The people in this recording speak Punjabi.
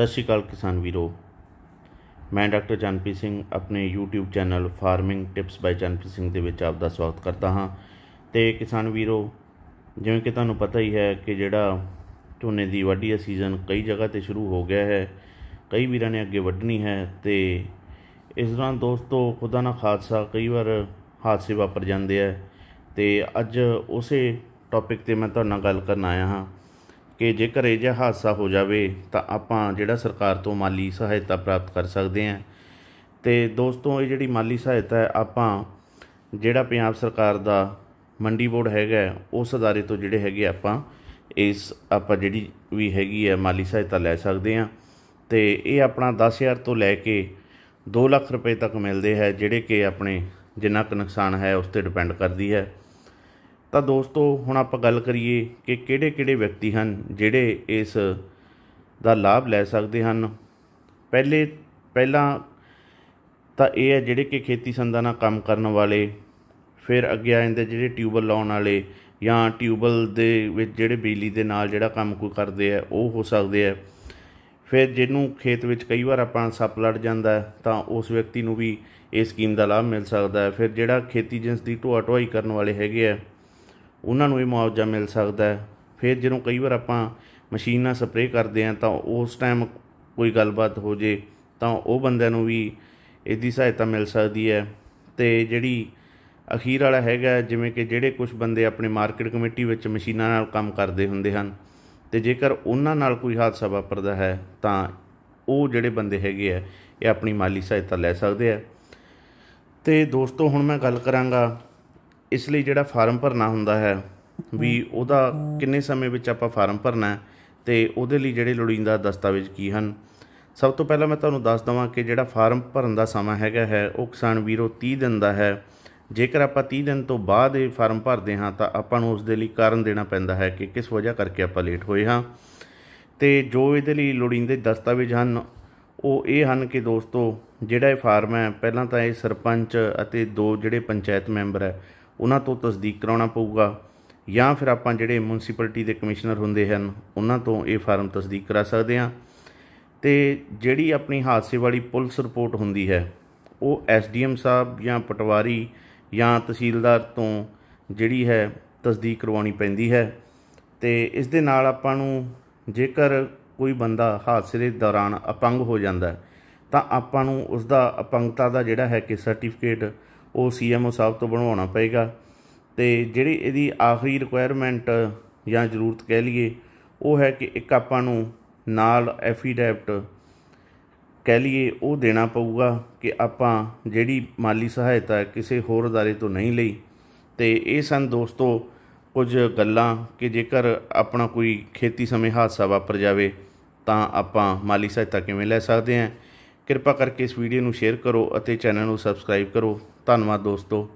ਸਤਿ ਸ਼੍ਰੀ ਅਕਾਲ ਕਿਸਾਨ ਵੀਰੋ ਮੈਂ ਡਾਕਟਰ ਜਨਪੀ ਸਿੰਘ ਆਪਣੇ YouTube channel farming tips by Janpi Singh ਦੇ ਵਿੱਚ ਆਪ ਦਾ ਸਵਾਗਤ ਕਰਦਾ ਹਾਂ ਤੇ ਕਿਸਾਨ ਵੀਰੋ ਜਿਵੇਂ ਕਿ ਤੁਹਾਨੂੰ ਪਤਾ ਹੀ ਹੈ ਕਿ ਜਿਹੜਾ ਝੋਨੇ ਦੀ ਵਾਢੀ ਦਾ ਸੀਜ਼ਨ ਕਈ ਜਗ੍ਹਾ ਤੇ ਸ਼ੁਰੂ ਹੋ ਗਿਆ ਹੈ ਕਈ ਵੀਰਾਂ ਨੇ ਅੱਗੇ ਵੱਢਣੀ ਹੈ ਤੇ ਇਸ ਦੌਰਾਨ ਦੋਸਤੋ ਖੁਦਾ ਨਾ ਖਾਸਾ ਕਈ ਵਾਰ ਹਾਦਸੇ ਵਾਪਰ ਜਾਂਦੇ ਆ ਤੇ ਅੱਜ ਉਸੇ ਟੌਪਿਕ ਤੇ ਮੈਂ ਤੁਹਾਡੇ ਨਾਲ ਗੱਲ ਕਰਨ ਆਇਆ ਹਾਂ ਕਿ ਜੇਕਰ ਇਹ ਜਿਹਾ ਹਾਦਸਾ ਹੋ ਜਾਵੇ ਤਾਂ ਆਪਾਂ ਜਿਹੜਾ ਸਰਕਾਰ ਤੋਂ ਮਾਲੀ ਸਹਾਇਤਾ ਪ੍ਰਾਪਤ ਕਰ ਸਕਦੇ ਹਾਂ ਤੇ ਦੋਸਤੋ ਇਹ ਜਿਹੜੀ ਮਾਲੀ ਸਹਾਇਤਾ ਹੈ ਆਪਾਂ ਜਿਹੜਾ ਪੰਜਾਬ ਸਰਕਾਰ ਦਾ ਮੰਡੀ ਬੋਰਡ ਹੈਗਾ ਉਸ ਅਦਾਰੇ ਤੋਂ ਜਿਹੜੇ ਹੈਗੇ ਆਪਾਂ ਇਸ ਆਪਾਂ ਜਿਹੜੀ ਵੀ ਹੈਗੀ ਹੈ ਮਾਲੀ ਸਹਾਇਤਾ ਲੈ ਸਕਦੇ ਹਾਂ ਤੇ ਇਹ ਆਪਣਾ 10000 ਤੋਂ ਲੈ ਕੇ 2 ਲੱਖ ਰੁਪਏ ਤੱਕ ਮਿਲਦੇ ਹੈ ਜਿਹੜੇ ਕਿ ਆਪਣੇ ਜਿੰਨਾ ਕੁ ਨੁਕਸਾਨ ਹੈ ਉਸ ਤੇ ਡਿਪੈਂਡ ਕਰਦੀ ਹੈ ਤਾਂ ਦੋਸਤੋ ਹੁਣ ਆਪਾਂ ਗੱਲ ਕਰੀਏ ਕਿ ਕਿਹੜੇ-ਕਿਹੜੇ ਵਿਅਕਤੀ ਹਨ ਜਿਹੜੇ ਇਸ ਦਾ ਲਾਭ ਲੈ ਸਕਦੇ ਹਨ ਪਹਿਲੇ ਪਹਿਲਾਂ ਤਾਂ ਇਹ ਹੈ ਜਿਹੜੇ ਕਿ ਖੇਤੀ ਸੰਦਾਂ ਨਾਲ ਕੰਮ ਕਰਨ ਵਾਲੇ ਫਿਰ ਅੱਗੇ ਆ ਜਾਂਦੇ ਜਿਹੜੇ ਟਿਊਬਲ ਲਾਉਣ ਵਾਲੇ ਜਾਂ ਟਿਊਬਲ ਦੇ ਵਿੱਚ ਜਿਹੜੇ ਬਿਜਲੀ ਦੇ ਨਾਲ ਜਿਹੜਾ ਕੰਮ ਕੋਈ ਕਰਦੇ ਆ ਉਹ ਹੋ ਸਕਦੇ ਆ ਫਿਰ ਜਿਹਨੂੰ ਖੇਤ ਵਿੱਚ ਕਈ ਵਾਰ ਆਪਾਂ ਸੱਪ ਲੜ ਜਾਂਦਾ ਤਾਂ ਉਸ ਵਿਅਕਤੀ ਨੂੰ ਵੀ ਇਸ ਸਕੀਮ ਦਾ ਲਾਭ ਮਿਲ ਸਕਦਾ ਹੈ ਫਿਰ ਜਿਹੜਾ ਖੇਤੀ ਜਿੰਸ ਦੀ ਢੋਆ ਢੋਈ ਕਰਨ ਵਾਲੇ ਹੈਗੇ ਆ ਉਹਨਾਂ ਨੂੰ ਇਹ ਮੁਆਵਜ਼ਾ ਮਿਲ ਸਕਦਾ ਹੈ ਫਿਰ ਜਦੋਂ ਕਈ ਵਾਰ ਆਪਾਂ ਮਸ਼ੀਨ ਨਾਲ ਸਪਰੇਅ ਕਰਦੇ ਆ ਤਾਂ ਉਸ ਟਾਈਮ ਕੋਈ ਗੱਲਬਾਤ ਹੋ ਜੇ ਤਾਂ ਉਹ ਬੰਦਿਆਂ ਨੂੰ ਵੀ ਇਹਦੀ ਸਹਾਇਤਾ ਮਿਲ ਸਕਦੀ ਹੈ ਤੇ ਜਿਹੜੀ ਅਖੀਰ ਵਾਲਾ ਹੈਗਾ ਜਿਵੇਂ ਕਿ ਜਿਹੜੇ ਕੁਝ ਬੰਦੇ ਆਪਣੇ ਮਾਰਕੀਟ ਕਮੇਟੀ ਵਿੱਚ ਮਸ਼ੀਨਾਂ ਨਾਲ ਕੰਮ ਕਰਦੇ ਹੁੰਦੇ ਹਨ ਤੇ ਜੇਕਰ ਉਹਨਾਂ ਨਾਲ ਕੋਈ ਹਾਦਸਾ ਵਾਪਰਦਾ ਹੈ ਤਾਂ ਉਹ ਜਿਹੜੇ ਬੰਦੇ ਹੈਗੇ ਆ ਇਹ ਆਪਣੀ ਮਾਲੀ ਸਹਾਇਤਾ ਲੈ ਸਕਦੇ ਆ ਤੇ ਦੋਸਤੋ ਹੁਣ ਮੈਂ ਗੱਲ ਕਰਾਂਗਾ ਇਸ ਲਈ ਜਿਹੜਾ ਫਾਰਮ ਭਰਨਾ ਹੁੰਦਾ ਹੈ ਵੀ ਉਹਦਾ ਕਿੰਨੇ ਸਮੇਂ ਵਿੱਚ ਆਪਾਂ ਫਾਰਮ ਭਰਨਾ ਤੇ ਉਹਦੇ ਲਈ ਜਿਹੜੇ ਲੋੜੀਂਦਾ ਦਸਤਾਵੇਜ਼ ਕੀ ਹਨ ਸਭ ਤੋਂ ਪਹਿਲਾਂ ਮੈਂ ਤੁਹਾਨੂੰ ਦੱਸ ਦਵਾਂ ਕਿ ਜਿਹੜਾ ਫਾਰਮ ਭਰਨ ਦਾ ਸਮਾਂ ਹੈਗਾ ਹੈ ਉਹ ਕਿਸਾਨ ਵੀਰੋ 30 ਦਿਨ ਦਾ ਹੈ ਜੇਕਰ ਆਪਾਂ 30 ਦਿਨ ਤੋਂ ਬਾਅਦ ਇਹ ਫਾਰਮ ਭਰਦੇ ਹਾਂ ਤਾਂ ਆਪਾਂ ਨੂੰ ਉਸ ਦੇ ਲਈ ਕਾਰਨ ਦੇਣਾ ਪੈਂਦਾ ਹੈ ਕਿ ਕਿਸ ਵਜ੍ਹਾ ਕਰਕੇ ਆਪਾਂ ਲੇਟ ਹੋਏ ਹਾਂ ਤੇ ਜੋ ਇਹਦੇ ਲਈ ਲੋੜੀਂਦੇ ਦਸਤਾਵੇਜ਼ ਹਨ ਉਹ ਇਹ ਹਨ ਕਿ ਦੋਸਤੋ ਜਿਹੜਾ ਇਹ ਫਾਰਮ ਹੈ ਪਹਿਲਾਂ ਤਾਂ ਇਹ ਸਰਪੰਚ ਅਤੇ ਦੋ ਜਿਹੜੇ ਪੰਚਾਇਤ ਮੈਂਬਰ ਹੈ ਉਹਨਾਂ ਤੋਂ ਤਸਦੀਕ ਕਰਾਉਣਾ ਪਊਗਾ ਜਾਂ ਫਿਰ ਆਪਾਂ ਜਿਹੜੇ ਮਿਊਨਿਸਪੈਲਿਟੀ ਦੇ ਕਮਿਸ਼ਨਰ ਹੁੰਦੇ ਹਨ ਉਹਨਾਂ ਤੋਂ ਇਹ ਫਾਰਮ ਤਸਦੀਕ ਕਰਾ ਸਕਦੇ ਹਾਂ ਤੇ ਜਿਹੜੀ ਆਪਣੀ ਹਾਦਸੇ ਵਾਲੀ ਪੁਲਿਸ ਰਿਪੋਰਟ ਹੁੰਦੀ ਹੈ ਉਹ ਐਸਡੀਐਮ ਸਾਹਿਬ ਜਾਂ ਪਟਵਾਰੀ ਜਾਂ ਤਹਿਸੀਲਦਾਰ ਤੋਂ ਜਿਹੜੀ ਹੈ ਤਸਦੀਕ ਕਰਵਾਉਣੀ ਪੈਂਦੀ ਹੈ ਤੇ ਇਸ ਦੇ ਨਾਲ ਆਪਾਂ ਨੂੰ ਜੇਕਰ ਕੋਈ ਬੰਦਾ ਹਾਦਸੇ ਦੇ ਦੌਰਾਨ ਅਪੰਗ ਹੋ ਜਾਂਦਾ ਤਾਂ ਆਪਾਂ ਨੂੰ ਉਸ ਦਾ ਅਪੰਗਤਾ ਦਾ ਜਿਹੜਾ ਹੈ ਕਿ ਸਰਟੀਫਿਕੇਟ ਉਹ ਸੀਐਮਓ ਸਾਹਿਬ ਤੋਂ ਬਣਵਾਉਣਾ ਪਏਗਾ ਤੇ ਜਿਹੜੀ ਇਹਦੀ ਆਖਰੀ ਰਿਕੁਆਇਰਮੈਂਟ ਜਾਂ ਜ਼ਰੂਰਤ ਕਹਿ ਲਈਏ ਉਹ ਹੈ ਕਿ ਇੱਕ ਆਪਾਂ ਨੂੰ ਨਾਲ ਐਫੀਡੈਵਟ ਕਹਿ ਲਈਏ ਉਹ ਦੇਣਾ ਪਊਗਾ ਕਿ ਆਪਾਂ ਜਿਹੜੀ ਮਾਲੀ ਸਹਾਇਤਾ ਕਿਸੇ ਹੋਰ ਅਦਾਰੇ ਤੋਂ ਨਹੀਂ ਲਈ ਤੇ ਇਹ ਸੰ ਦੋਸਤੋ ਕੁਝ ਗੱਲਾਂ ਕਿ ਜੇਕਰ ਆਪਣਾ ਕੋਈ ਖੇਤੀ ਸਮੇਂ ਹਾਦਸਾ ਵਾਪਰ ਜਾਵੇ ਤਾਂ ਆਪਾਂ ਮਾਲੀ ਸਹਾਇਤਾ ਕਿਵੇਂ ਲੈ ਸਕਦੇ ਹਾਂ ਕਿਰਪਾ ਕਰਕੇ ਇਸ ਵੀਡੀਓ ਨੂੰ ਸ਼ੇਅਰ ਕਰੋ ਅਤੇ ਚੈਨਲ ਨੂੰ ਸਬਸਕ੍ਰਾਈਬ ਕਰੋ ਧੰਨਵਾਦ ਦੋਸਤੋ